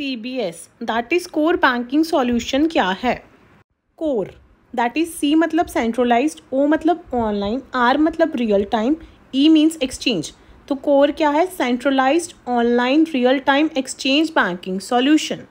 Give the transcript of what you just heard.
C B S that is core banking solution क्या है core that is C मतलब centralise O मतलब online R मतलब real time E means exchange तो core क्या है centralise online real time exchange banking solution